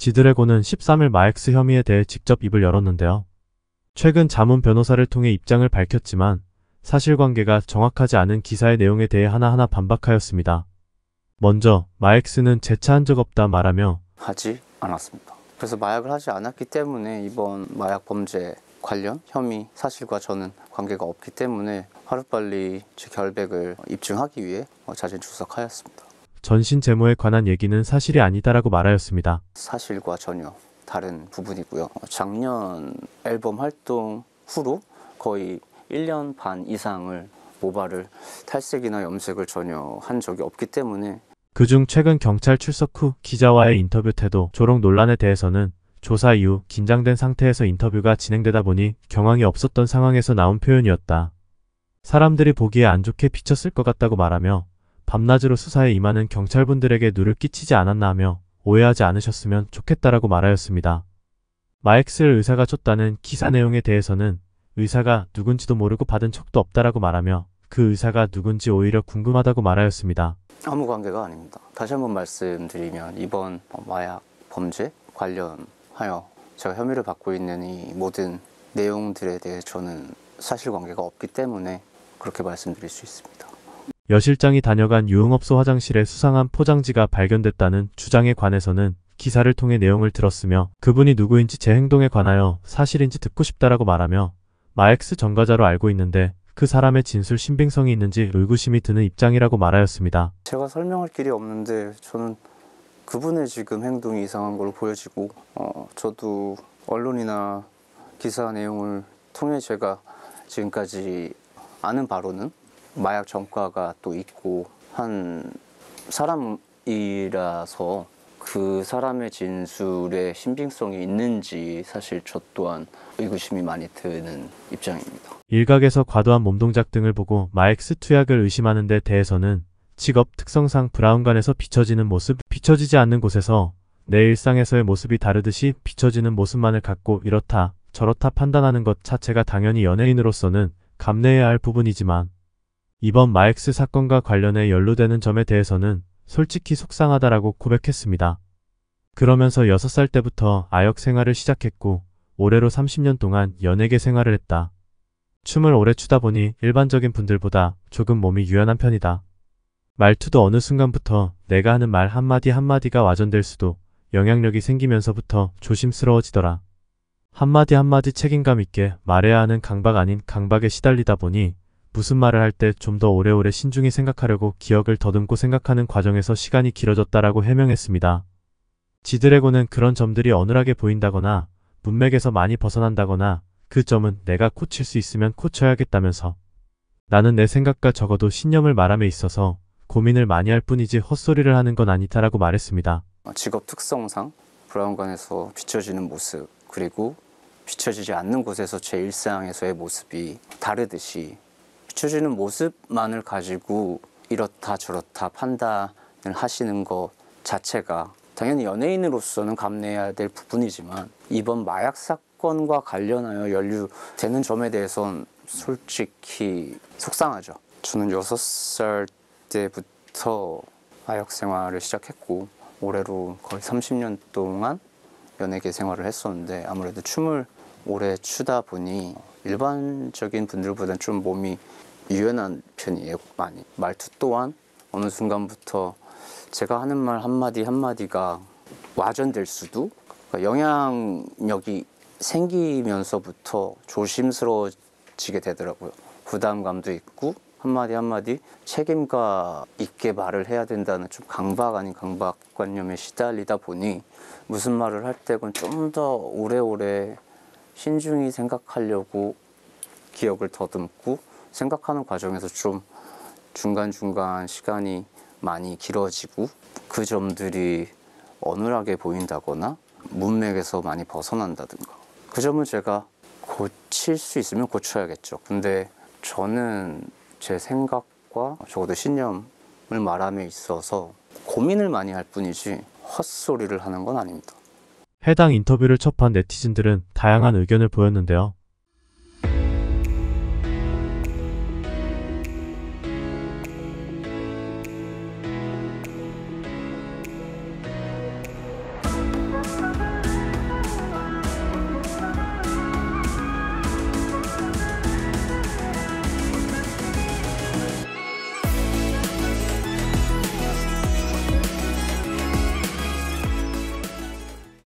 지드래곤은 13일 마엑스 혐의에 대해 직접 입을 열었는데요. 최근 자문 변호사를 통해 입장을 밝혔지만 사실관계가 정확하지 않은 기사의 내용에 대해 하나하나 반박하였습니다. 먼저 마엑스는 재차한 적 없다 말하며 하지 않았습니다. 그래서 마약을 하지 않았기 때문에 이번 마약 범죄 관련 혐의 사실과 저는 관계가 없기 때문에 하루빨리 제 결백을 입증하기 위해 어, 자진 출석하였습니다. 전신 제모에 관한 얘기는 사실이 아니다라고 말하였습니다. 사실과 전혀 다른 부분이고요. 작년 앨범 활동 후로 거의 1년 반 이상을 모발을 탈색이나 염색을 전혀 한 적이 없기 때문에 그 중 최근 경찰 출석 후 기자와의 인터뷰 태도, 조롱 논란에 대해서는 조사 이후 긴장된 상태에서 인터뷰가 진행되다 보니 경황이 없었던 상황에서 나온 표현이었다. 사람들이 보기에 안 좋게 비쳤을 것 같다고 말하며 밤낮으로 수사에 임하는 경찰분들에게 누를 끼치지 않았나 하며 오해하지 않으셨으면 좋겠다라고 말하였습니다. 마엑스를 의사가 쳤다는 기사 내용에 대해서는 의사가 누군지도 모르고 받은 척도 없다라고 말하며 그 의사가 누군지 오히려 궁금하다고 말하였습니다. 아무 관계가 아닙니다. 다시 한번 말씀드리면 이번 마약 범죄 관련하여 제가 혐의를 받고 있는 이 모든 내용들에 대해 저는 사실관계가 없기 때문에 그렇게 말씀드릴 수 있습니다. 여 실장이 다녀간 유흥업소 화장실에 수상한 포장지가 발견됐다는 주장에 관해서는 기사를 통해 내용을 들었으며 그분이 누구인지 제 행동에 관하여 사실인지 듣고 싶다라고 말하며 마엑스 전가자로 알고 있는데 그 사람의 진술 신빙성이 있는지 의구심이 드는 입장이라고 말하였습니다. 제가 설명할 길이 없는데 저는 그분의 지금 행동이 이상한 걸로 보여지고 어, 저도 언론이나 기사 내용을 통해 제가 지금까지 아는 바로는 마약 전과가 또 있고 한 사람이라서 그 사람의 진술에 신빙성이 있는지 사실 저 또한 의구심이 많이 드는 입장입니다. 일각에서 과도한 몸동작 등을 보고 마엑스 투약을 의심하는 데 대해서는 직업 특성상 브라운관에서 비춰지는 모습, 비춰지지 않는 곳에서 내 일상에서의 모습이 다르듯이 비춰지는 모습만을 갖고 이렇다 저렇다 판단하는 것 자체가 당연히 연예인으로서는 감내해야 할 부분이지만 이번 마엑스 사건과 관련해 연루되는 점에 대해서는 솔직히 속상하다라고 고백했습니다. 그러면서 6살 때부터 아역 생활을 시작했고 올해로 30년 동안 연예계 생활을 했다. 춤을 오래 추다 보니 일반적인 분들보다 조금 몸이 유연한 편이다. 말투도 어느 순간부터 내가 하는 말 한마디 한마디가 와전될 수도 영향력이 생기면서부터 조심스러워지더라. 한마디 한마디 책임감 있게 말해야 하는 강박 아닌 강박에 시달리다 보니 무슨 말을 할 때 좀 더 오래오래 신중히 생각하려고 기억을 더듬고 생각하는 과정에서 시간이 길어졌다라고 해명했습니다. 지드래곤은 그런 점들이 어눌하게 보인다거나 문맥에서 많이 벗어난다거나 그 점은 내가 고칠 수 있으면 고쳐야겠다면서 나는 내 생각과 적어도 신념을 말함에 있어서 고민을 많이 할 뿐이지 헛소리를 하는 건 아니다라고 말했습니다. 어, 직업 특성상 브라운관에서 비춰지는 모습 그리고 비춰지지 않는 곳에서 제 일상에서의 모습이 다르듯이 추지는 모습만을 가지고 이렇다 저렇다 판단을 하시는 것 자체가 당연히 연예인으로서는 감내해야 될 부분이지만 이번 마약 사건과 관련하여 연루되는 점에 대해선 솔직히 속상하죠. 저는 여섯 살 때부터 마약 생활을 시작했고 올해로 거의 30년 동안 연예계 생활을 했었는데 아무래도 춤을 오래 추다 보니 일반적인 분들보다는 좀 몸이 유연한 편이에요 많이 말투 또한 어느 순간부터 제가 하는 말 한마디 한마디가 와전될 수도 그러니까 영향력이 생기면서부터 조심스러워지게 되더라고요 부담감도 있고 한마디 한마디 책임감 있게 말을 해야 된다는 좀 강박 아닌 강박관념에 시달리다 보니 무슨 말을 할 때건 좀 더 오래오래 신중히 생각하려고 기억을 더듬고 생각하는 과정에서 좀 중간중간 시간이 많이 길어지고 그 점들이 어눌하게 보인다거나 문맥에서 많이 벗어난다든가 그 점은 제가 고칠 수 있으면 고쳐야겠죠 근데 저는 제 생각과 적어도 신념을 말함에 있어서 고민을 많이 할 뿐이지 헛소리를 하는 건 아닙니다 해당 인터뷰를 접한 네티즌들은 다양한 의견을 보였는데요